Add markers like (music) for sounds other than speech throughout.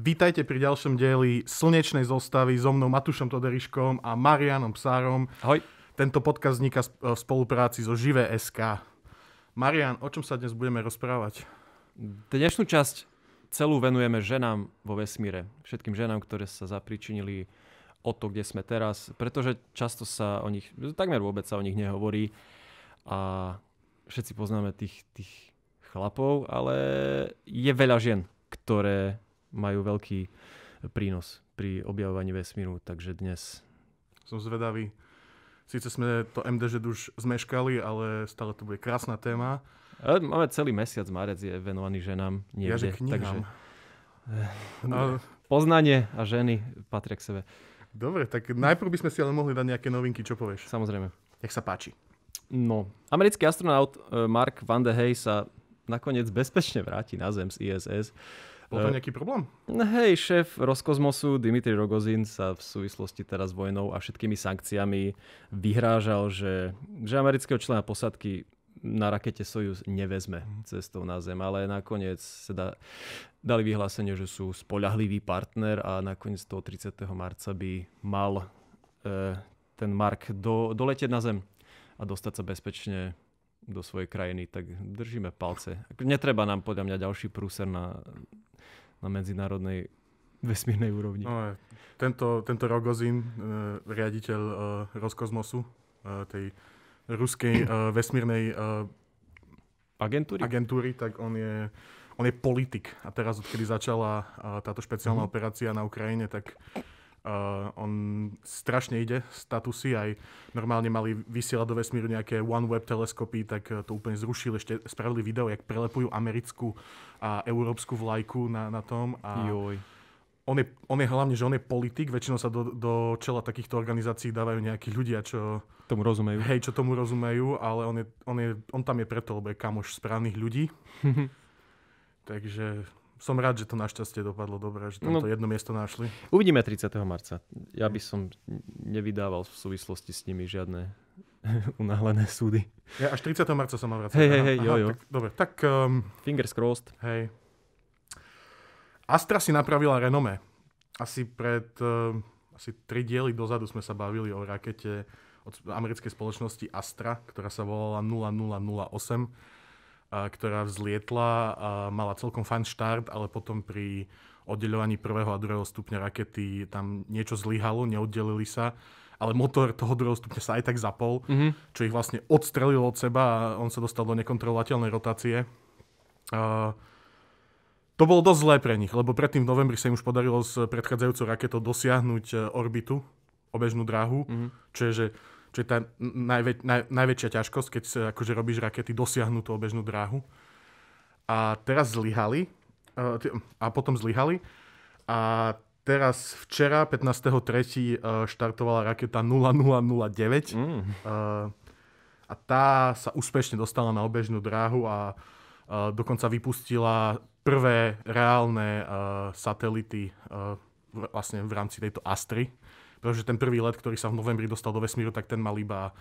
Vítajte pri ďalšom dieli slnečnej zostavy so mnou Matušom Toderiškom a Marianom Psárom. Ahoj. Tento podcast vzniká v spolupráci so Živé SK. Marian, o čom sa dnes budeme rozprávať? Dnešnú časť celú venujeme ženám vo vesmíre. Všetkým ženám, ktoré sa zapričinili o to, kde sme teraz, pretože často sa o nich, takmer vôbec sa o nich nehovorí a všetci poznáme tých, tých chlapov, ale je veľa žien, ktoré majú veľký prínos pri objavovaní vesmíru, takže dnes. Som zvedavý. Sice sme to MDŽ už zmeškali, ale stále to bude krásna téma. E, máme celý mesiac, marec je venovaný ženám. Niekde, ja, že Takže... Eh, no. Poznanie a ženy patria k sebe. Dobre, tak najprv by sme si ale mohli dať nejaké novinky, čo povieš? Samozrejme. Nech sa páči. No, americký astronaut eh, Mark Van de Hey sa nakoniec bezpečne vráti na Zem z ISS. Bol tam nejaký problém? No hej, šéf Roskosmosu Dimitri Rogozin sa v súvislosti teraz s vojnou a všetkými sankciami vyhrážal, že, že amerického člena posadky na rakete Sojus nevezme cestou na Zem, ale nakoniec sa da, dali vyhlásenie, že sú spoľahlivý partner a nakoniec toho 30. marca by mal e, ten Mark do, doletieť na Zem a dostať sa bezpečne do svojej krajiny, tak držíme palce. Netreba nám podľa mňa ďalší prúser na, na medzinárodnej (laughs) vesmírnej úrovni. No, e, tento, tento Rogozin, e, riaditeľ e, Roskosmosu, tej ruskej vesmírnej agentúry? agentúry, tak on je, on je politik. A teraz, odkedy začala táto špeciálna mm. operácia na Ukrajine, tak Uh, on strašne ide, statusy aj normálne mali vysielať do vesmíru nejaké OneWeb teleskopy, tak eh, to úplne zrušili, ešte spravili video, jak prelepujú americkú a európsku vlajku na, na tom. A Joj. On je, on je hlavne, že on je politik, väčšinou sa do, do čela takýchto organizácií dávajú nejakí ľudia, čo tomu rozumejú. Hej, čo tomu rozumejú, ale on, je, on, je, on tam je preto, lebo je kamoš správnych ľudí. (laughs) Takže som rád, že to našťastie dopadlo dobre, že tam no, to jedno miesto našli. Uvidíme 30. marca. Ja by som nevydával v súvislosti s nimi žiadne (laughs) unáhlené súdy. Ja až 30. marca sa mám vrácať. Hej, hej, hej, jo, jo. Tak, dobre, tak... Um, Fingers crossed. Hej. Astra si napravila renome. Asi pred... Um, asi tri diely dozadu sme sa bavili o rakete od americkej spoločnosti Astra, ktorá sa volala 0008 ktorá vzlietla a mala celkom fajn štart, ale potom pri oddeľovaní prvého a druhého stupňa rakety tam niečo zlyhalo, neoddelili sa, ale motor toho druhého stupňa sa aj tak zapol, mm-hmm. čo ich vlastne odstrelilo od seba a on sa dostal do nekontrolovateľnej rotácie. Uh, to bolo dosť zlé pre nich, lebo predtým v novembri sa im už podarilo s predchádzajúcou raketou dosiahnuť e, orbitu, obežnú dráhu, mm-hmm. čo je, že čo je tá najvä, naj, najväčšia ťažkosť, keď sa, akože robíš rakety dosiahnu tú obežnú dráhu. A teraz zlyhali e, a potom zlyhali a teraz včera 15.3. E, štartovala raketa 0009 mm. E, a tá sa úspešne dostala na obežnú dráhu a dokonca vypustila prvé reálne satelity vlastne v rámci tejto Astry pretože ten prvý let, ktorý sa v novembri dostal do vesmíru, tak ten mal iba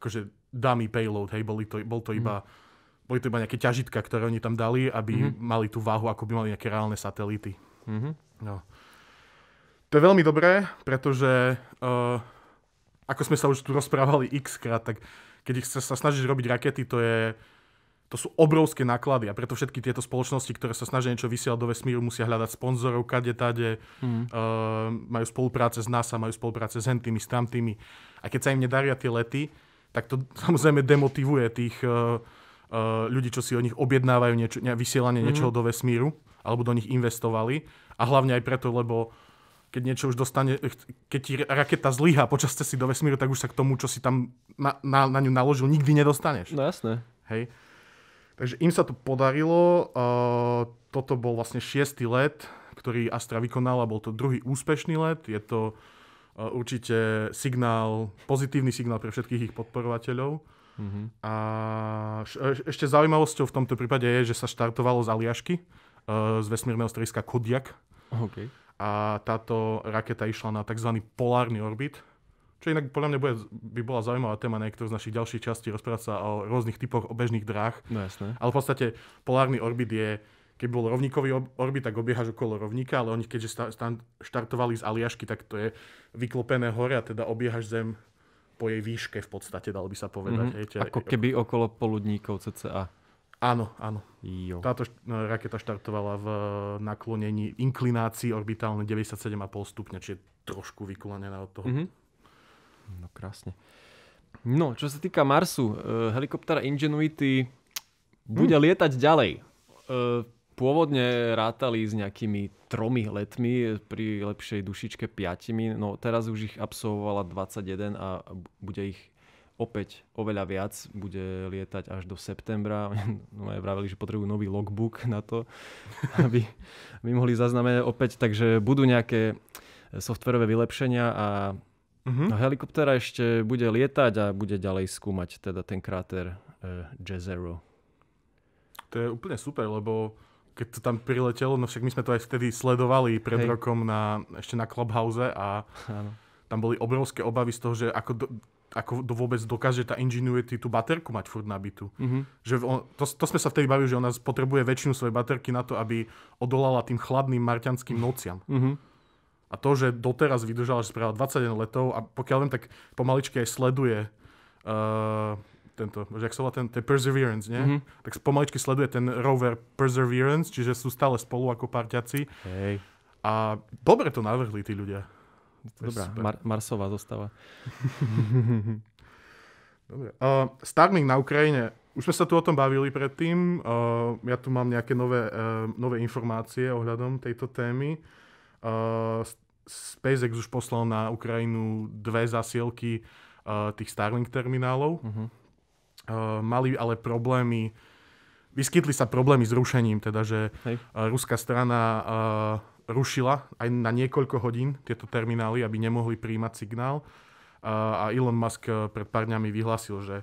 akože dummy payload, hej, boli to, bol to mhm. iba mm boli to iba nejaké ťažitka, ktoré oni tam dali, aby mm mali tú váhu, ako by mali nejaké reálne satelity. Mm-hmm. No. To je veľmi dobré, pretože uh, ako sme sa už tu rozprávali x krát, tak keď ich sa snažíš robiť rakety, to je to sú obrovské náklady a preto všetky tieto spoločnosti, ktoré sa snažia niečo vysielať do vesmíru, musia hľadať sponzorov, kade, tade, hmm. uh, majú spolupráce s NASA, majú spolupráce s hentými, s tamtými. A keď sa im nedaria tie lety, tak to (laughs) samozrejme demotivuje tých uh, uh, ľudí, čo si od nich objednávajú niečo, ne, vysielanie hmm. do vesmíru alebo do nich investovali. A hlavne aj preto, lebo keď niečo už dostane, keď ti raketa zlyha počas cesty do vesmíru, tak už sa k tomu, čo si tam na, na, na ňu naložil, nikdy nedostaneš. No jasné. Hej. Takže im sa to podarilo. Toto bol vlastne šiestý let, ktorý Astra vykonala. Bol to druhý úspešný let. Je to určite signál, pozitívny signál pre všetkých ich podporovateľov. Mm-hmm. A ešte zaujímavosťou v tomto prípade je, že sa štartovalo z Aliašky, z vesmírneho strediska Kodiak. Okay. A táto raketa išla na tzv. polárny orbit, čo inak podľa mňa bude, by bola zaujímavá téma na niektorú z našich ďalších častí rozprávať sa o rôznych typoch obežných dráh. No jasné. Ale v podstate polárny orbit je keby bol rovníkový orbit, tak obiehaš okolo rovníka, ale oni keďže štartovali z Aliašky, tak to je vyklopené hore a teda obiehaš Zem po jej výške v podstate, dal by sa povedať. Mm-hmm. Hej, Ako keby okolo poludníkov CCA. Áno, áno. Jo. Táto no, raketa štartovala v eh, naklonení inklinácii orbitálne 97,5 stupňa, čiže trošku vyklonená od toho. Mm-hmm. No krásne. No, čo sa týka Marsu, eh, helikopter Ingenuity bude hmm. lietať ďalej. Eh, pôvodne rátali s nejakými tromi letmi, pri lepšej dušičke piatimi, no teraz už ich absolvovala 21 a bude ich opäť oveľa viac, bude lietať až do septembra. No (laughs) aj vraveli, že potrebujú nový logbook na to, (laughs) aby, aby mohli zaznamenať opäť. Takže budú nejaké softverové vylepšenia a Uh-huh. A helikoptéra ešte bude lietať a bude ďalej skúmať teda ten kráter uh, Jezero. To je úplne super, lebo keď to tam priletelo, no však my sme to aj vtedy sledovali pred Hej. rokom na, ešte na Clubhouse a ano. tam boli obrovské obavy z toho, že ako, do, ako do vôbec dokáže tá Ingenuity tú baterku mať furt nabitú. Mm-hmm. Že on, to, to sme sa vtedy bavili, že ona potrebuje väčšinu svojej baterky na to, aby odolala tým chladným marťanským nociam. Mm-hmm. A to, že doteraz vydržala, že spravila 21 letov a pokiaľ viem, tak pomaličky aj sleduje uh, tento, že ak sa volá ten, ten Perseverance, nie? Mm-hmm. tak pomaličky sleduje ten rover Perseverance, čiže sú stále spolu ako parťaci. Hej. A dobre to navrhli tí ľudia. Dobrá, Mar- Marsová zostáva. (laughs) dobre. Uh, eh, Starming na Ukrajine. Už sme sa tu o tom bavili predtým. Uh, ja tu mám nejaké nové, uh, nové informácie ohľadom tejto témy. Uh, SpaceX už poslal na Ukrajinu dve zasielky uh, tých Starlink terminálov. Uh-huh. Uh, mali ale problémy, vyskytli sa problémy s rušením, teda že Hej. Uh, ruská strana uh, rušila aj na niekoľko hodín tieto terminály, aby nemohli príjmať signál. Uh, a Elon Musk pred pár dňami vyhlásil, že,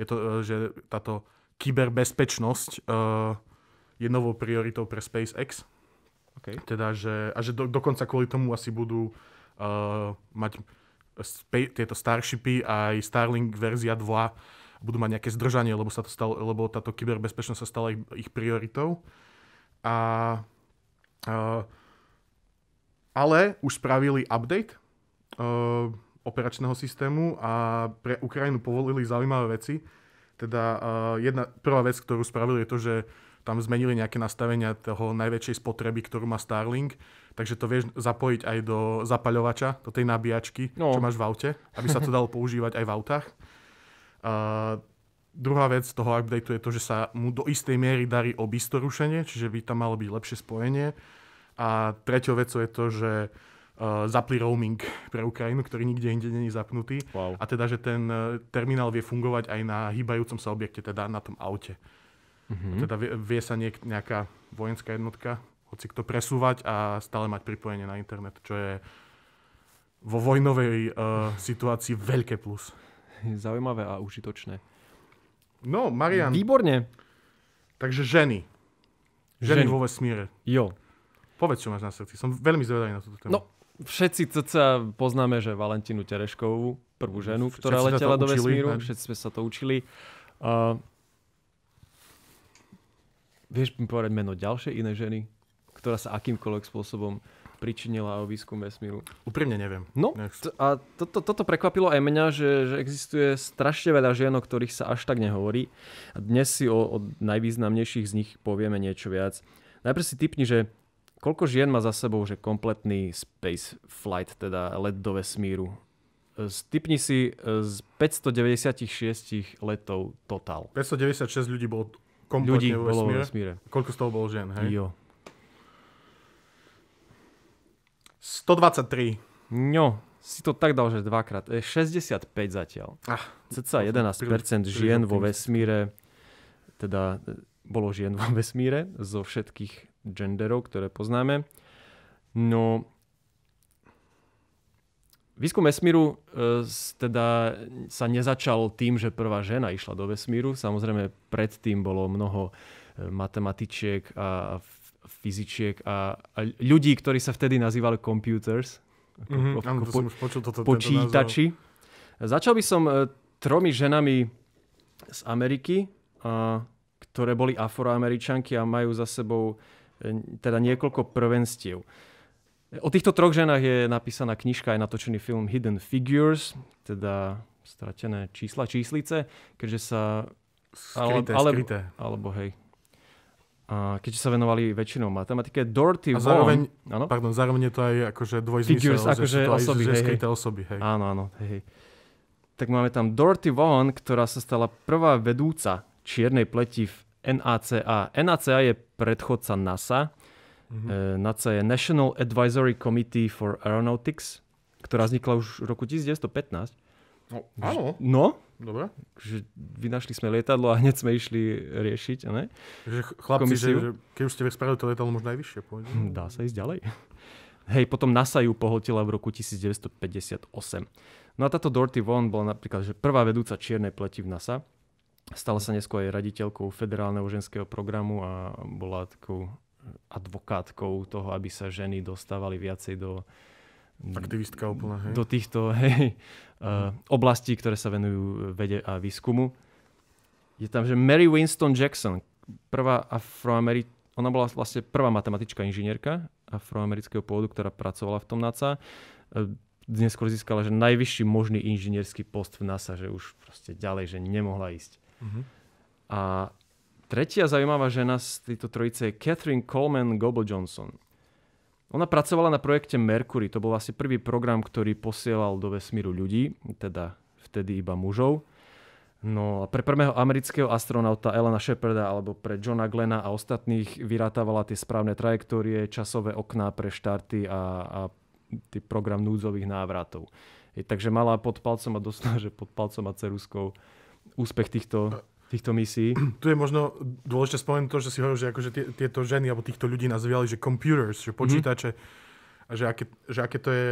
je to, uh, že táto kyberbezpečnosť uh, je novou prioritou pre SpaceX Okay. Teda, že, a že do, dokonca kvôli tomu asi budú uh, mať spe, tieto Starshipy aj Starlink verzia 2 budú mať nejaké zdržanie, lebo, sa to stalo, lebo táto kyberbezpečnosť sa stala ich, ich prioritou. A, uh, ale už spravili update uh, operačného systému a pre Ukrajinu povolili zaujímavé veci. Teda uh, jedna, prvá vec, ktorú spravili je to, že uh, tam zmenili nejaké nastavenia toho najväčšej spotreby, ktorú má Starlink, takže to vieš zapojiť aj do zapaľovača, do tej nabíjačky, no. čo máš v aute, aby sa to dalo používať aj v autách. Uh, druhá vec toho updateu je to, že sa mu do istej miery darí obísť to rušenie, čiže by tam malo byť lepšie spojenie. A treťou vecou je to, že uh, zapli roaming pre Ukrajinu, ktorý nikde inde není zapnutý. Wow. A teda, že ten e, terminál vie fungovať aj na hýbajúcom sa objekte, teda na tom aute. Mm-hmm. Teda vie, vie sa niek- nejaká vojenská jednotka, hoci kto presúvať a stále mať pripojenie na internet, čo je vo vojnovej uh, situácii veľké plus. Zaujímavé a užitočné. No, Marian. Výborne. Takže ženy. Ženy, ženy. vo vesmíre. Jo. Povedz, čo máš na srdci. Som veľmi zvedavý na túto tému. No, všetci sa poznáme, že Valentínu Tereškovú, prvú ženu, ktorá všetci letela do vesmíru. Učili, všetci sme sa to učili. Uh, Vieš mi povedať meno ďalšej inej ženy, ktorá sa akýmkoľvek spôsobom pričinila o výskum vesmíru? Úprimne neviem. No Nech... a to, to, toto prekvapilo aj mňa, že, že existuje strašne veľa žien, o ktorých sa až tak nehovorí. A dnes si o, o najvýznamnejších z nich povieme niečo viac. Najprv si typni, že koľko žien má za sebou že kompletný space flight, teda let do vesmíru? E, typni si e, z 596 letov total. 596 ľudí bolo ľudí vo bolo vo vesmíre. Koľko z toho bolo žien, hej? Jo. 123. No, si to tak dal, že dvakrát. E, 65 zatiaľ. Ah, Cca 11% príliš, žien príliš, vo vesmíre, teda e, bolo žien vo vesmíre zo všetkých genderov, ktoré poznáme. No, Výskum vesmíru e, teda sa nezačal tým, že prvá žena išla do vesmíru. Samozrejme, predtým bolo mnoho e, matematičiek a fyzičiek a, a ľudí, ktorí sa vtedy nazývali computers. Mm-hmm, po, počítači. Začal by som e, tromi ženami z Ameriky, a, ktoré boli afroameričanky a majú za sebou teda niekoľko prvenstiev. O týchto troch ženách je napísaná knižka aj natočený film Hidden Figures, teda stratené čísla, číslice, keďže sa... Skryté, ale, alebo, skryté. Alebo hej. A keďže sa venovali väčšinou matematike, Dorothy a zároveň, Vaughan... Áno? Pardon, zároveň je to aj akože dvojzmysel, Figures, že akože to osoby, aj, hej, skryté hej. osoby. Hej. Áno, áno. Hej, hej. Tak máme tam Dorothy Vaughan, ktorá sa stala prvá vedúca čiernej pleti v NACA. NACA je predchodca NASA Uh-huh. Mhm. Eh, NACA je National Advisory Committee for Aeronautics, ktorá vznikla už v roku 1915. No, áno. No. Dobre. Že vynašli sme lietadlo a hneď sme išli riešiť, ne? Že chlapci, Komisiu. že, keď už ste spravili to lietadlo, možno najvyššie vyššie pôjde. Hm, dá sa ísť ďalej. Hej, potom NASA ju pohotila v roku 1958. No a táto Dorothy Vaughan bola napríklad že prvá vedúca čiernej pleti v NASA. Stala sa neskôr aj raditeľkou federálneho ženského programu a bola takou advokátkou toho, aby sa ženy dostávali viacej do... Aktivistka úplne, hej. Do týchto (laughs) hej, uh, oblastí, ktoré sa venujú vede a výskumu. Je tam, že Mary Winston Jackson, prvá afroamerik... Ona bola vlastne prvá matematička inžinierka afroamerického pôvodu, ktorá pracovala v tom NASA. Eh, Dnes získala, že najvyšší možný inžinierský post v NASA, že už proste ďalej, že nemohla ísť. Uh-huh. A Tretia zaujímavá žena z tejto trojice je Catherine Coleman Gobo Johnson. Ona pracovala na projekte Mercury, to bol asi prvý program, ktorý posielal do vesmíru ľudí, teda vtedy iba mužov. No a pre prvého amerického astronauta Elena Shepherda alebo pre Johna Glena a ostatných vyrátavala tie správne trajektórie, časové okná pre štarty a, a tý program núdzových návratov. takže mala pod palcom a dostala, (laughs) že pod palcom a ceruskou úspech týchto týchto misií. (clears throat) Tu je možno dôležité spomenúť to, že si hovoril, že akože tie, tieto ženy alebo týchto ľudí nazývali, že computers, že mhm. počítače, mm. a že aké, že aké to je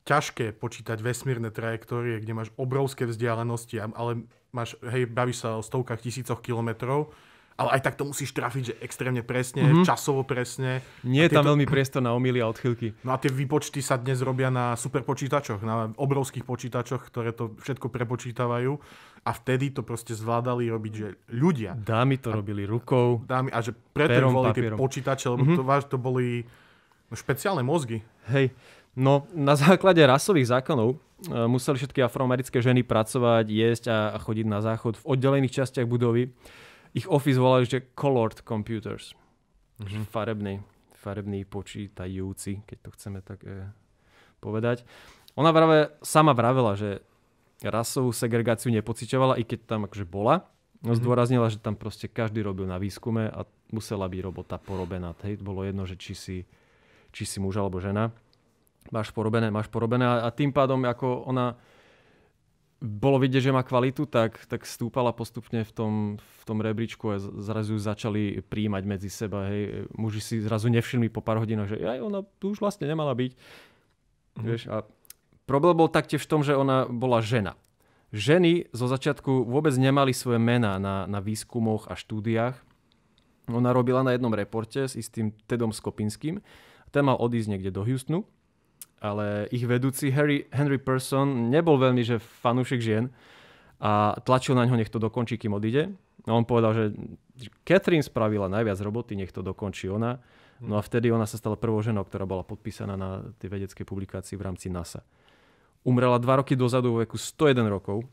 ťažké počítať vesmírne trajektórie, kde máš obrovské vzdialenosti, ale máš, hej, bavíš sa o stovkách, tisícoch kilometrov ale aj tak to musíš trafiť, že extrémne presne, mm-hmm. časovo presne. Nie je tam veľmi priestor na omily a odchylky. No a tie výpočty sa dnes robia na superpočítačoch, na obrovských počítačoch, ktoré to všetko prepočítavajú. A vtedy to proste zvládali robiť, že ľudia. Dámy to a, robili rukou. Dámy, a že preto perom, boli papierom. tie počítače, lebo mm-hmm. to, váž, to boli no, špeciálne mozgy. Hej, no na základe rasových zákonov e, museli všetky afroamerické ženy pracovať, jesť a chodiť na záchod v oddelených častiach budovy ich Office volali, že Colored Computers. Mm-hmm. Farebný, farebný počítajúci, keď to chceme tak e, povedať. Ona práve sama vravela, že rasovú segregáciu nepociťovala, i keď tam akože bola. No mhm. zdôraznila, že tam proste každý robil na výskume a musela byť robota porobená. Hej, bolo jedno, že či si, či si muž alebo žena. Máš porobené, máš porobené a, a tým pádom ako ona bolo vidieť, že má kvalitu, tak, tak stúpala postupne v tom, v tom rebríčku a zrazu začali príjmať medzi seba. Hej. Muži si zrazu nevšimli po pár hodinách, že aj ona tu už vlastne nemala byť. Mhm. Vieš, a problém bol taktiež v tom, že ona bola žena. Ženy zo začiatku vôbec nemali svoje mená na, na výskumoch a štúdiách. Ona robila na jednom reporte s istým Tedom Skopinským. Ten mal odísť niekde do Houstonu ale ich vedúci Harry, Henry Person nebol veľmi že fanúšik žien a tlačil na ňo, nech to dokončí, kým odíde. No on povedal, že Catherine spravila najviac roboty, nech to dokončí ona. No a vtedy ona sa stala prvou ženou, ktorá bola podpísaná na tej vedeckej publikácii v rámci NASA. Umrela dva roky dozadu vo veku 101 rokov.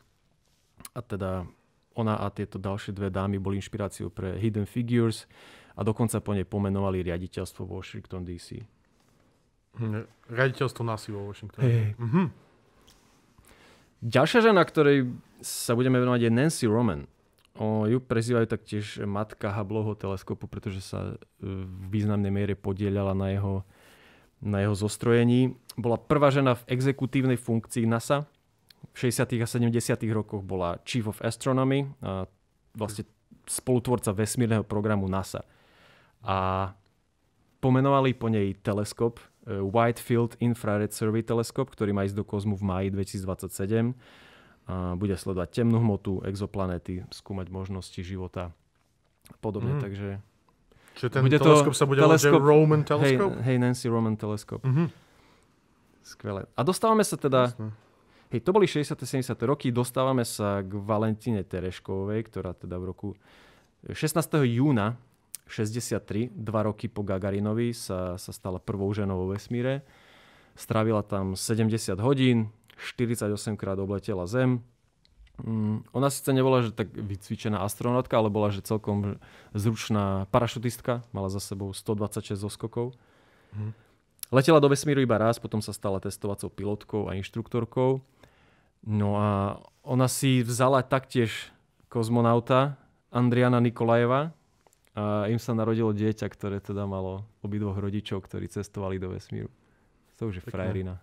A teda ona a tieto ďalšie dve dámy boli inšpiráciou pre Hidden Figures a dokonca po nej pomenovali riaditeľstvo Washington DC. Hm, Raditeľstvo násilu vo Washingtone. Hey. Mm-hmm. Ďalšia žena, ktorej sa budeme venovať, je Nancy Roman. O, ju prezývajú taktiež matka Hubbleho teleskopu, pretože sa e, v významnej miere podielala na jeho, na jeho zostrojení. Bola prvá žena v exekutívnej funkcii NASA. V 60. a 70. rokoch bola Chief of Astronomy, a vlastne spolutvorca vesmírneho programu NASA. A pomenovali po nej teleskop, Wide Field Infrared Survey Teleskop, ktorý má ísť do kozmu v máji 2027. A bude sledovať temnú hmotu, exoplanéty, skúmať možnosti života a podobne. Mm. Takže Čiže ten bude teleskop to, sa bude teleskop, volať Roman Telescope? Hej, hey Nancy Roman teleskop. Mm-hmm. Skvelé. A dostávame sa teda... Jasne. Hej, to boli 60. 70. roky. Dostávame sa k Valentine Tereškovej, ktorá teda v roku 16. júna 63, dva roky po Gagarinovi, sa, sa stala prvou ženou vo vesmíre. Strávila tam 70 hodín, 48 krát obletela Zem. Mm, ona síce nebola, že tak vycvičená astronautka, ale bola, že celkom zručná parašutistka. Mala za sebou 126 zoskokov. Mm. Letela do vesmíru iba raz, potom sa stala testovacou pilotkou a inštruktorkou. No a ona si vzala taktiež kozmonauta Andriana Nikolajeva, a im sa narodilo dieťa, ktoré teda malo obidvoch rodičov, ktorí cestovali do vesmíru. To už je Pekne. frajerina.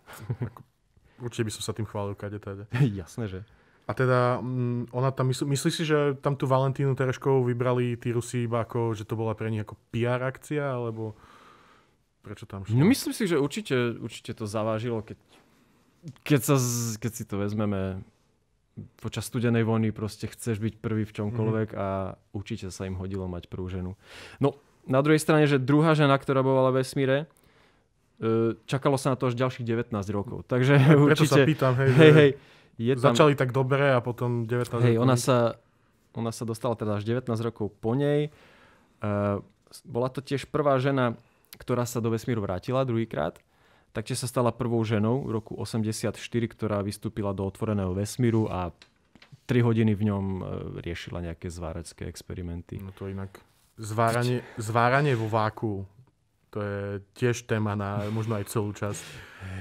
určite by som sa tým chválil, kade teda. (laughs) Jasné, že. A teda, mm, ona tam, mysl, myslí si, že tam tú Valentínu Tereškovú vybrali tí Rusi iba ako, že to bola pre nich ako PR akcia, alebo prečo tam šlo? No myslím si, že určite, určite to zavážilo, keď, keď, sa, keď si to vezmeme počas studenej vojny proste chceš byť prvý v čomkoľvek mm-hmm. a určite sa im hodilo mať prvú ženu. No, na druhej strane, že druhá žena, ktorá bola v vesmíre, e, čakalo sa na to až ďalších 19 rokov. Takže ja, určite, Preto určite... sa pýtam, hej, hej, hej je tam, začali tak dobre a potom 19 hej, rokov. Ona sa, ona sa dostala teda až 19 rokov po nej. E, bola to tiež prvá žena, ktorá sa do vesmíru vrátila druhýkrát. Taktiež sa stala prvou ženou v roku 1984, ktorá vystúpila do otvoreného vesmíru a 3 hodiny v ňom e, riešila nejaké zvárecké experimenty. No to inak zváranie, zváranie vo váku, to je tiež téma na možno aj celú časť.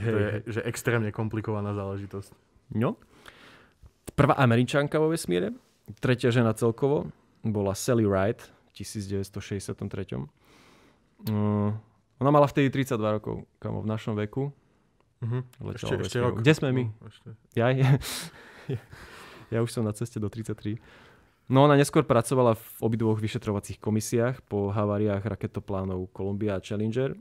To je že extrémne komplikovaná záležitosť. No. Prvá američanka vo vesmíre, tretia žena celkovo, bola Sally Wright v 1963. Uh, ona mala vtedy 32 rokov, kamo, v našom veku. Uh-huh. Ešte, ešte rok. Kde sme my? Uh, Ja, ja, ja, ja už som na ceste do 33. No ona neskôr pracovala v obidvoch vyšetrovacích komisiách po haváriách raketoplánov Columbia a Challenger.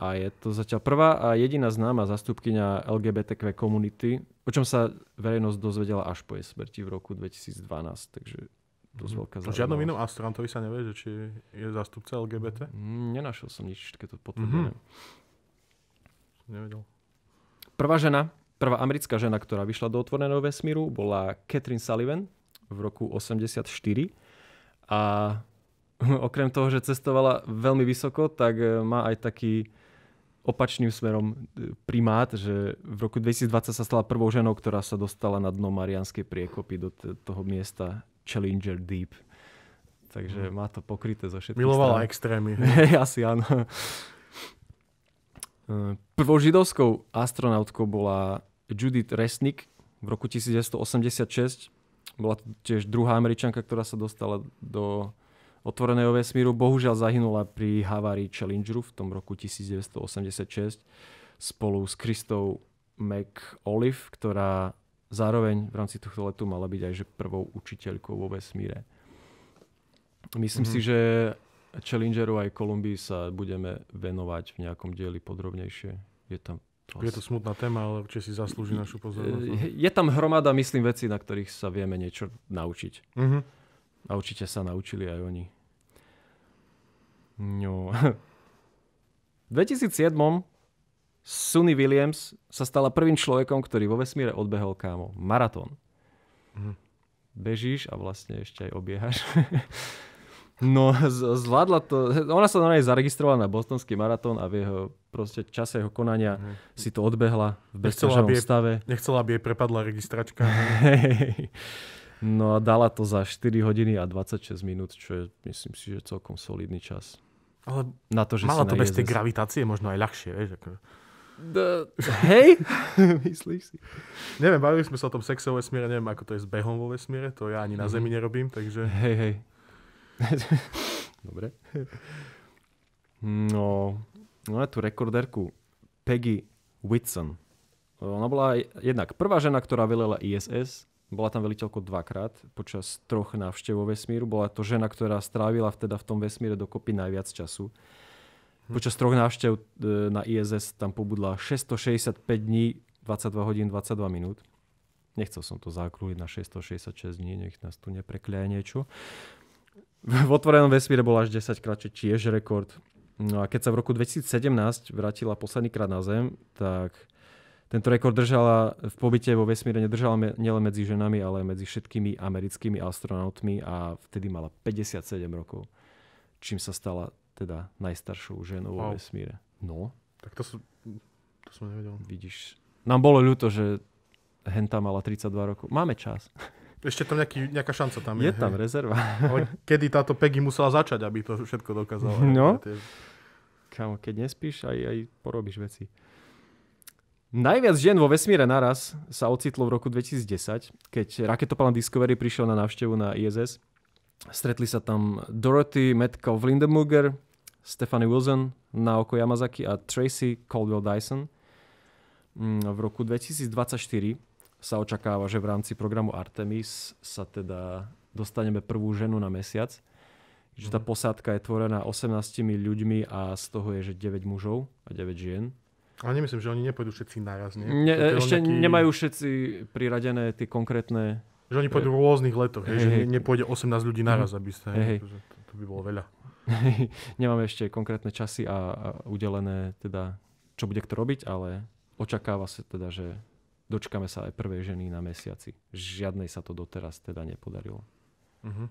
A je to zatiaľ prvá a jediná známa zastupkynia LGBTQ komunity, o čom sa verejnosť dozvedela až po jej smrti v roku 2012. Takže dosť veľká zaujímavosť. Žiadnom inom astrantovi sa nevie, že či je zástupca LGBT? Mm, nenašiel som nič to potvrdené. Mm-hmm. Nevedel. Prvá žena, prvá americká žena, ktorá vyšla do otvoreného vesmíru, bola Catherine Sullivan v roku 84. A (laughs) okrem toho, že cestovala veľmi vysoko, tak e, má aj taký opačným smerom e, primát, že v roku 2020 sa stala prvou ženou, ktorá sa dostala na dno Marianskej priekopy do t- toho miesta Challenger Deep. Takže mm. má to pokryté zo všetkých Milovala strán. extrémy. (laughs) asi áno. Prvou e, židovskou astronautkou bola Judith Resnick v roku 1986. Bola to tiež druhá američanka, ktorá sa dostala do otvoreného vesmíru. Bohužiaľ zahynula pri havárii Challengeru v tom roku 1986 spolu s Kristou McOlive, ktorá zároveň v rámci tohto letu mala byť aj že prvou učiteľkou vo vesmíre. Myslím mm-hmm. si, že Challengeru aj Kolumbii sa budeme venovať v nejakom dieli podrobnejšie. Je tam to je to smutná téma, ale určite si zaslúži našu pozornosť. Je, no. je tam hromada, myslím, vecí, na ktorých sa vieme niečo naučiť. Mm-hmm. A určite sa naučili aj oni. No. (laughs) V 2007 Sunny Williams sa stala prvým človekom, ktorý vo vesmíre odbehol kámo maratón. Mm. Bežíš a vlastne ešte aj obiehaš. (laughs) no, zvládla to. Ona sa normálne zaregistrovala na bostonský maratón a v jeho proste čase jeho konania mm. si to odbehla v bezpečnom stave. Nechcela, aby jej prepadla registračka. (laughs) no a dala to za 4 hodiny a 26 minút, čo je myslím si, že celkom solidný čas. Ale na to, že mala to bez tej gravitácie možno aj ľahšie, vieš. Ako... The... hej? (laughs) Myslíš si? Neviem, bavili sme sa o tom sexe vo vesmíre, neviem, ako to je s behom vo vesmíre, to ja ani na mhm. Zemi nerobím, takže... Hej, hej. (laughs) Dobre. No, máme no tu rekorderku Peggy Whitson. Ona bola jednak prvá žena, ktorá velela ISS. Bola tam veliteľko dvakrát počas troch návštev vo vesmíru. Bola to žena, ktorá strávila vteda v tom vesmíre dokopy najviac času. Mhm. Počas troch návštev e, na ISS tam pobudla 665 dní, 22 hodín, 22 minút. Nechcel som to zákruhliť na 666 dní, nech nás tu neprekliaje niečo. V otvorenom vesmíre bol až 10 krát, čo tiež rekord. No a keď sa v roku 2017 vrátila poslednýkrát na Zem, tak tento rekord držala v pobyte vo vesmíre, nedržala me, nielen medzi ženami, ale medzi všetkými americkými astronautmi a vtedy mala 57 rokov, čím sa stala teda najstaršou ženou wow. vo vesmíre. No. Tak to, sú, to som nevedel. Vidíš. Nám bolo ľúto, že Henta mala 32 rokov. Máme čas. (laughs) Ešte tam nejaký, nejaká šanca tam je. Je tam hej. rezerva. Ale kedy táto Peggy musela začať, aby to všetko dokázala. (laughs) No. Tie... Kamo, keď nespíš, aj, aj porobíš veci. Najviac žien vo vesmíre naraz sa ocitlo v roku 2010, keď raketoplán Discovery prišiel na návštevu na ISS. Stretli sa tam Dorothy Metcalf Lindemuger, Stephanie Wilson, Naoko Yamazaki a Tracy Caldwell Dyson. Mm, v roku 2024 sa očakáva, že v rámci programu Artemis sa teda dostaneme prvú ženu na mesiac. Že tá mhm. posádka je tvorená 18 ľuďmi a z toho je, že 9 mužov a 9 žien. Ale nemyslím, že oni nepôjdu všetci naraz, nie? ne, ešte nejaký... nemajú všetci priradené tie konkrétne... Že oni pôjdu v rôznych letoch, hey, že hej. nepôjde 18 ľudí naraz, mhm. aby sa... Hey, to, to by bolo veľa. (laughs) Nemám ešte konkrétne časy a, a udelené teda, čo bude kto robiť, ale očakáva sa teda, že dočkame sa aj prvej ženy na mesiaci. Žiadnej sa to doteraz teda nepodarilo. Uh-huh.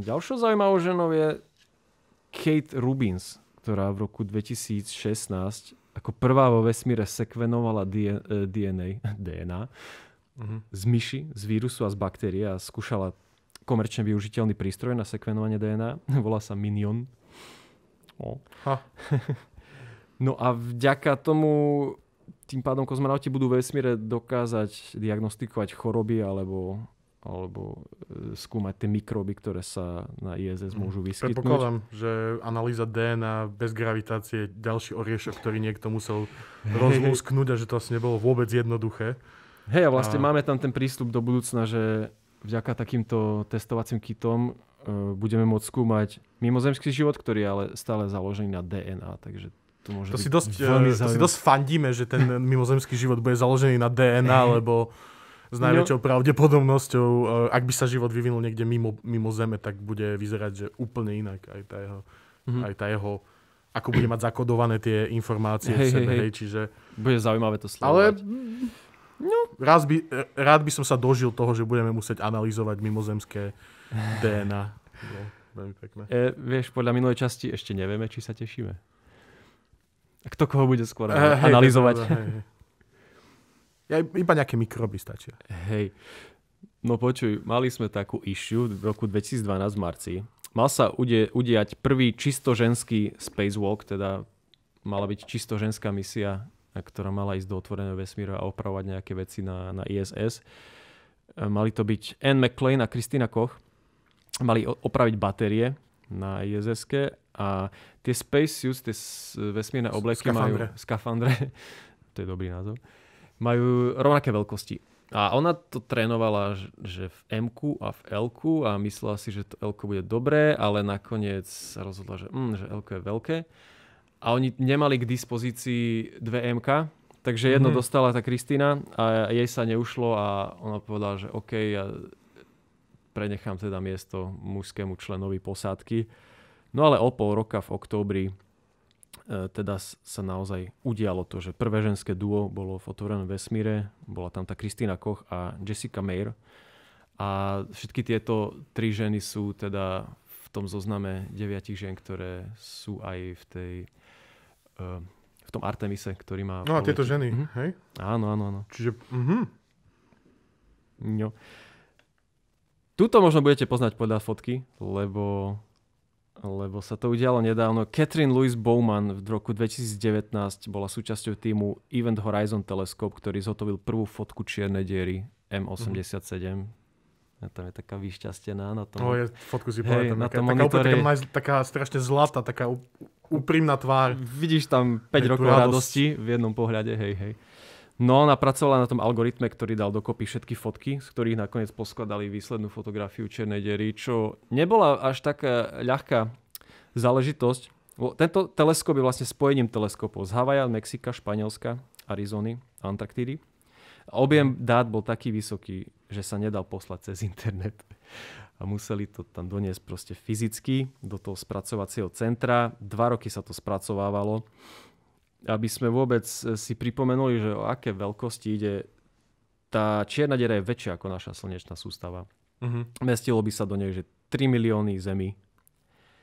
Ďalšou zaujímavou ženou je Kate Rubins, ktorá v roku 2016 ako prvá vo vesmíre sekvenovala DNA, DNA uh-huh. z myši, z vírusu a z baktérie a skúšala komerčne využiteľný prístroj na sekvenovanie DNA. (laughs) Volá sa Minion. No. Ha. (laughs) no a vďaka tomu tým pádom kozmonauti budú v vesmíre dokázať diagnostikovať choroby alebo alebo e, skúmať tie mikroby, ktoré sa na ISS hm. môžu vyskytnúť. Predpokladám, že analýza DNA bez gravitácie je ďalší oriešok, ktorý niekto musel (laughs) rozlúsknuť a že to asi nebolo vôbec jednoduché. Hej, a vlastne a... máme tam ten prístup do budúcna, že vďaka takýmto testovacím kitom e, budeme môcť skúmať mimozemský život, ktorý je ale stále založený na DNA, takže to môže to si dosť, e, to si dosť fandíme, že ten (laughs) mimozemský život bude založený na DNA, lebo s najväčšou no. pravdepodobnosťou, e, ak by sa život vyvinul niekde mimo, mimo Zeme, tak bude vyzerať že úplne inak aj tá jeho, mm-hmm. aj tá jeho ako bude mať zakodované tie informácie hej, v sebe. Hej, hej. Hej, čiže... Bude zaujímavé to sledovať. Ale No. Raz by, rád by som sa dožil toho, že budeme musieť analyzovať mimozemské DNA. No, veľmi pekné. E, vieš, podľa minulej časti ešte nevieme, či sa tešíme. Kto koho bude skôr (laughs) e, hej, analyzovať? Hej, hej. Ja, iba nejaké mikroby stačia. Hej. No počuj, mali sme takú issue v roku 2012 v marci. Mal sa ude, udiať prvý čisto ženský spacewalk, teda mala byť čisto ženská misia ktorá mala ísť do otvoreného vesmíru a opravovať nejaké veci na, na ISS. E, mali to byť Anne McLean a kristina Koch. Mali opraviť batérie na iss a tie suits, tie vesmírne obleky skafandre. majú... Skafandre. (laughs) to je dobrý názov. Majú rovnaké veľkosti. A ona to trénovala, že v m a v l a myslela si, že to l bude dobré, ale nakoniec sa rozhodla, že, mm, že l je veľké a oni nemali k dispozícii dve MK, takže jedno mm-hmm. dostala tá Kristýna a jej sa neušlo a ona povedala, že OK, ja prenechám teda miesto mužskému členovi posádky. No ale o pol roka v októbri e, teda sa naozaj udialo to, že prvé ženské duo bolo v otvorenom vesmíre, bola tam tá Kristýna Koch a Jessica Mayer. A všetky tieto tri ženy sú teda v tom zozname deviatich žien, ktoré sú aj v tej v tom Artemise, ktorý má... No a tieto leti. ženy, mm-hmm. hej? Áno, áno, áno. Čiže... Mm-hmm. No. Tuto možno budete poznať podľa fotky, lebo, lebo sa to udialo nedávno. Catherine Louise Bowman v roku 2019 bola súčasťou týmu Event Horizon Telescope, ktorý zhotovil prvú fotku čiernej diery M87. Mm-hmm. Ja tam je taká vyšťastená na tom. No, je, fotku si hey, povedal, Na tom taká, monitore... úplne, taká, taká strašne zlatá, taká úprimná tvár. Vidíš tam 5 Hej, rokov radosť. radosti v jednom pohľade, hej, hej. No, pracovala na tom algoritme, ktorý dal dokopy všetky fotky, z ktorých nakoniec poskladali výslednú fotografiu černej dery, čo nebola až taká e, ľahká záležitosť. Tento teleskop je vlastne spojením teleskopov z Havaja, Mexika, Španielska, Arizony, Antarktidy. Objem dát bol taký vysoký, že sa nedal poslať cez internet. A museli to tam doniesť proste fyzicky do toho spracovacieho centra. Dva roky sa to spracovávalo, aby sme vôbec eh, si pripomenuli, že o aké veľkosti ide. Tá čierna diera je väčšia ako naša slnečná sústava. Mm-hmm. Mestilo by sa do nej, že 3 milióny Zemi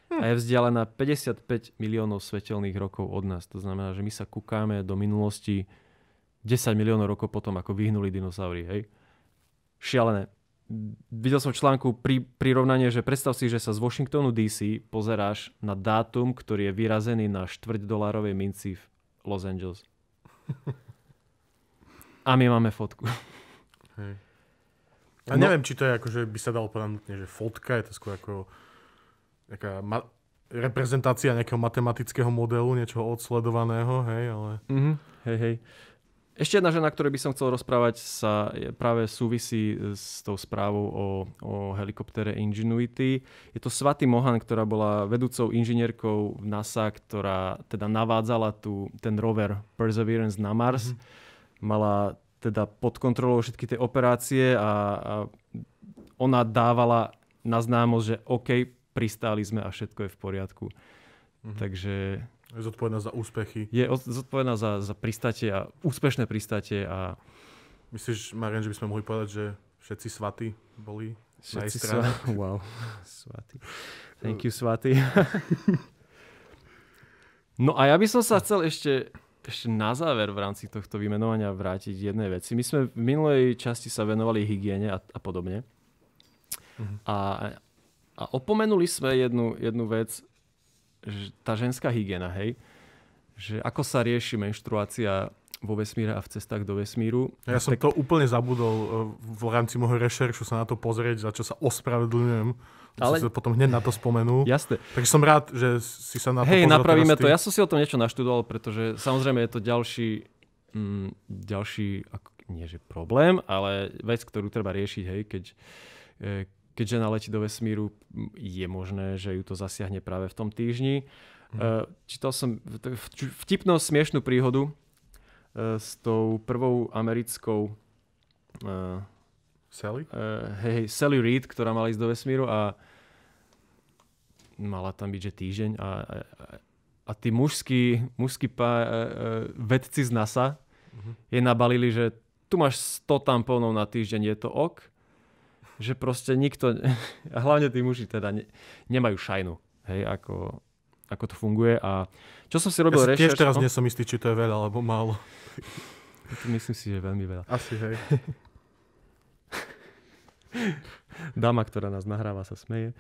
hm. a je vzdialená 55 miliónov svetelných rokov od nás. To znamená, že my sa kúkáme do minulosti 10 miliónov rokov potom, ako vyhnuli dinosaury. Hej? šialené. Videl som v článku pri, prirovnanie, že predstav si, že sa z Washingtonu DC pozeráš na dátum, ktorý je vyrazený na štvrťdolárovej minci v Los Angeles. A my máme fotku. Hej. A no, neviem, či to je akože by sa dalo povedať nutne, že fotka je to skôr ako nejaká ma- reprezentácia nejakého matematického modelu, niečoho odsledovaného, hej, ale... Mm-hmm, hej, hej. Ešte jedna žena, ktorej by som chcel rozprávať, sa práve súvisí e, s tou správou o, o helikoptere Ingenuity. Je to Svaty Mohan, ktorá bola vedúcou inžinierkou v NASA, ktorá teda navádzala tu ten rover Perseverance na Mars. Mm-hmm. Mala teda pod kontrolou všetky tie operácie a, a ona dávala na známosť, že OK, pristáli sme a všetko je v poriadku. Mm-hmm. Takže je zodpovedná za úspechy. Je zodpovedná za, za pristatie a úspešné pristatie. A... Myslíš, Marian, že by sme mohli povedať, že všetci svaty boli všetci na sva... (laughs) Wow, svaty. Thank you, svaty. no a ja by som sa chcel ešte, ešte na záver v rámci tohto vymenovania vrátiť jednej veci. My sme v minulej časti sa venovali hygiene a, a podobne. Mhm. A, a opomenuli sme jednu, jednu vec, tá ženská hygiena, hej, že ako sa rieši menštruácia vo vesmíre a v cestách do vesmíru. Ja tak... som to úplne zabudol e, v rámci môjho rešeršu sa na to pozrieť, za čo sa ospravedlňujem. Ale... Som sa potom hneď na to spomenú. Jasne. Takže som rád, že si sa na to Hej, napravíme to. Ja som si o tom niečo naštudoval, pretože samozrejme je to ďalší, m, mm, ďalší nie že problém, ale vec, ktorú treba riešiť, hej, keď, e, keď žena letí do vesmíru, je možné, že ju to zasiahne práve v tom týždni. Mm. Čítal som vtipnú smiešnú príhodu eh, s tou prvou americkou eh, Sally? Hej, Sally Reed, ktorá mala ísť do vesmíru a mala tam byť, že týždeň a, a, a tí mužskí, mužskí pá, vedci z NASA mm-hmm. jej nabalili, že tu máš 100 tamponov na týždeň, je to ok že proste nikto, (laughs) hlavne tí muži teda, ne, nemajú šajnu, hej, ako, ako to funguje a čo som si robil ja rešerš... Tiež teraz no? nie som istý, či to je veľa alebo málo. (laughs) Myslím si, že je veľmi veľa. Asi, hej. (laughs) Dama, ktorá nás nahráva, sa smeje.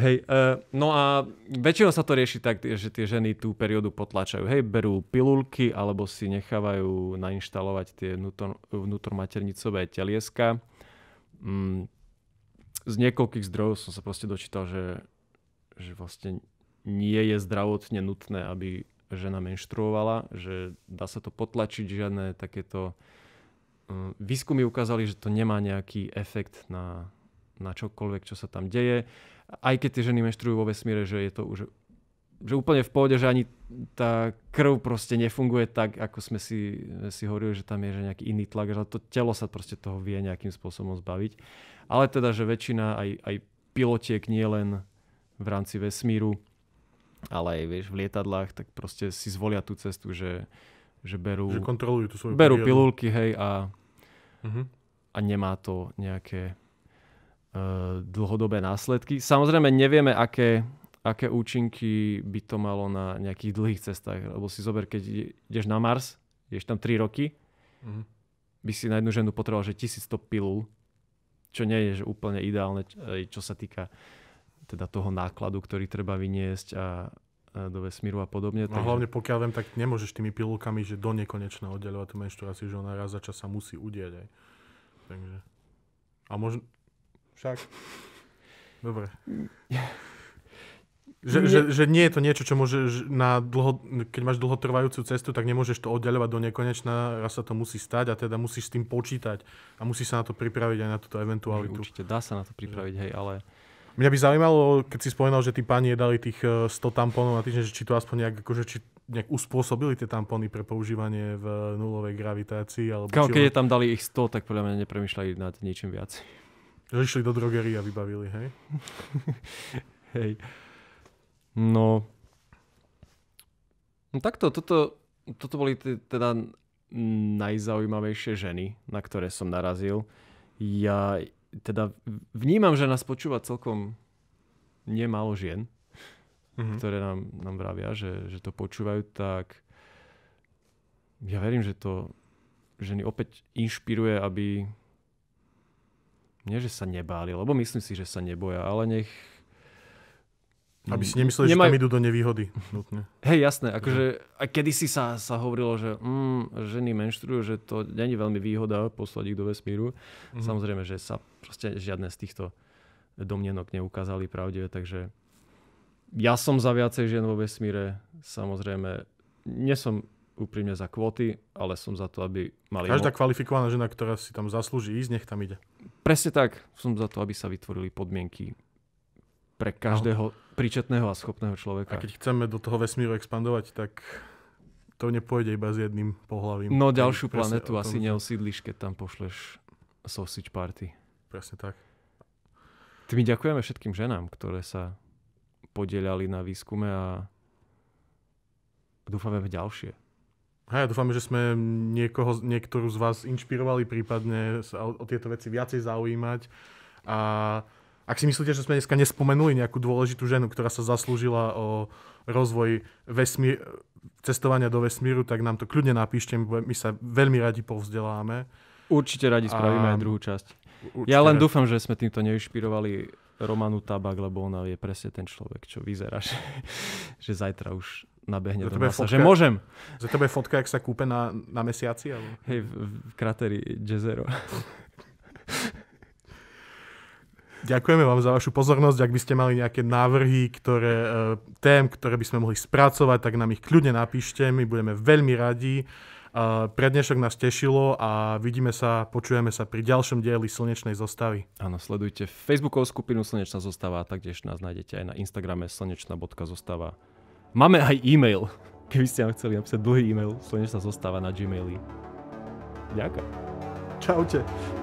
Hej, uh, no a väčšinou sa to rieši tak, že tie ženy tú periódu potlačajú. Hej, berú pilulky alebo si nechávajú nainštalovať tie vnútor, vnútormaternicové telieska. Mm, z niekoľkých zdrojov som sa proste dočítal, že, že vlastne nie je zdravotne nutné, aby žena menštruovala, že dá sa to potlačiť, žiadne takéto... Hm, výskumy ukázali, že to nemá nejaký efekt na, na čokoľvek, čo sa tam deje. Aj keď tie ženy menštruujú vo vesmíre, že je to už že úplne v pohode, že ani tá krv proste nefunguje tak, ako sme si, si hovorili, že tam je že nejaký iný tlak, že to telo sa proste toho vie nejakým spôsobom zbaviť ale teda, že väčšina aj, aj pilotiek nie len v rámci vesmíru, ale aj vieš, v lietadlách, tak proste si zvolia tú cestu, že, že berú, že kontrolujú tú svoju berú pilulky, hej, a, uh-huh. a nemá to nejaké uh, dlhodobé následky. Samozrejme nevieme, aké, aké účinky by to malo na nejakých dlhých cestách, lebo si zober, keď ideš na Mars, ideš tam 3 roky, uh-huh. by si na jednu ženu potreboval, že 1100 pilul, čo nie je že úplne ideálne, čo sa týka teda toho nákladu, ktorý treba vyniesť a do vesmíru a podobne. No takže... hlavne pokiaľ viem, tak nemôžeš tými pilulkami, že do nekonečna oddelovať tú menštruáciu, že ona raz za čas sa musí udieť aj. Takže... A možno... Však... Dobre. (laughs) Že, nie... Že, že nie je to niečo, čo môže na dlho, keď máš dlhotrvajúcu cestu, tak nemôžeš to oddelovať do nekonečna, raz sa to musí stať a teda musíš s tým počítať a musíš sa na to pripraviť aj na túto eventualitu. Určite dá sa na to pripraviť, hej, ale... Mňa by zaujímalo, keď si spomínal, že tí páni dali tých 100 e, tamponov na týždeň, že či to aspoň nejak, akože, či nejak uspôsobili tie tampony pre používanie v nulovej gravitácii. Alebo Kao, keď on... tam dali ich 100, tak podľa mňa nepremýšľali nad ničím viac. Že išli do drogerie a vybavili, hej? (laughs) hej. No, no takto, toto, toto boli teda najzaujímavejšie ženy, na ktoré som narazil. Ja teda vnímam, že nás počúva celkom nemálo žien, mm-hmm. ktoré nám, nám vravia, že, že to počúvajú, tak ja verím, že to ženy opäť inšpiruje, aby nie, že sa nebáli, lebo myslím si, že sa neboja, ale nech aby si nemysleli, nemaj... že tam idú do nevýhody. Nutne. Hej, jasné. Akože, a kedysi sa, sa hovorilo, že mm, ženy menštrujú, že to není veľmi výhoda poslať ich do vesmíru. Mm. Samozrejme, že sa proste žiadne z týchto domnenok neukázali pravdivé, takže ja som za viacej žien vo vesmíre. Samozrejme, nie som úprimne za kvóty, ale som za to, aby mali... Každá mo- kvalifikovaná žena, ktorá si tam zaslúži ísť, nech tam ide. Presne tak. Som za to, aby sa vytvorili podmienky pre no. každého príčetného a schopného človeka. A keď chceme do toho vesmíru expandovať, tak to nepôjde iba s jedným pohľavím. No ďalšiu planetu asi neosídliš, keď tam pošleš sausage party. Presne tak. Ty my ďakujeme všetkým ženám, ktoré sa podielali na výskume a dúfame v ďalšie. Hej, dúfame, že sme niekoho, niektorú z vás inšpirovali, prípadne sa o, o tieto veci viacej zaujímať a ak si myslíte, že sme dneska nespomenuli nejakú dôležitú ženu, ktorá sa zaslúžila o rozvoj vesmír, cestovania do vesmíru, tak nám to kľudne napíšte, my sa veľmi radi povzdeláme. Určite radi spravíme aj druhú časť. Určite ja len dúfam, že sme týmto neinšpirovali Romanu Tabak, lebo ona je presne ten človek, čo vyzerá, (laughs) že, že zajtra už nabehne do masa. Fotka, že môžem. Za tebe je fotka, jak sa kúpe na, na mesiaci? Ale... Hej, v, v krateri Jezero. (laughs) Ďakujeme vám za vašu pozornosť. Ak by ste mali nejaké návrhy, ktoré, e, tém, ktoré by sme mohli spracovať, tak nám ich kľudne napíšte. My budeme veľmi radi. E, pre dnešok nás tešilo a vidíme sa, počujeme sa pri ďalšom dieli Slnečnej zostavy. Áno, sledujte Facebookovú skupinu Slnečná zostava a taktiež nás nájdete aj na Instagrame slnečná.zostava. Máme aj e-mail, keby ste nám chceli napísať dlhý e-mail slnečná zostava na Gmaili. Ďakujem. Čaute.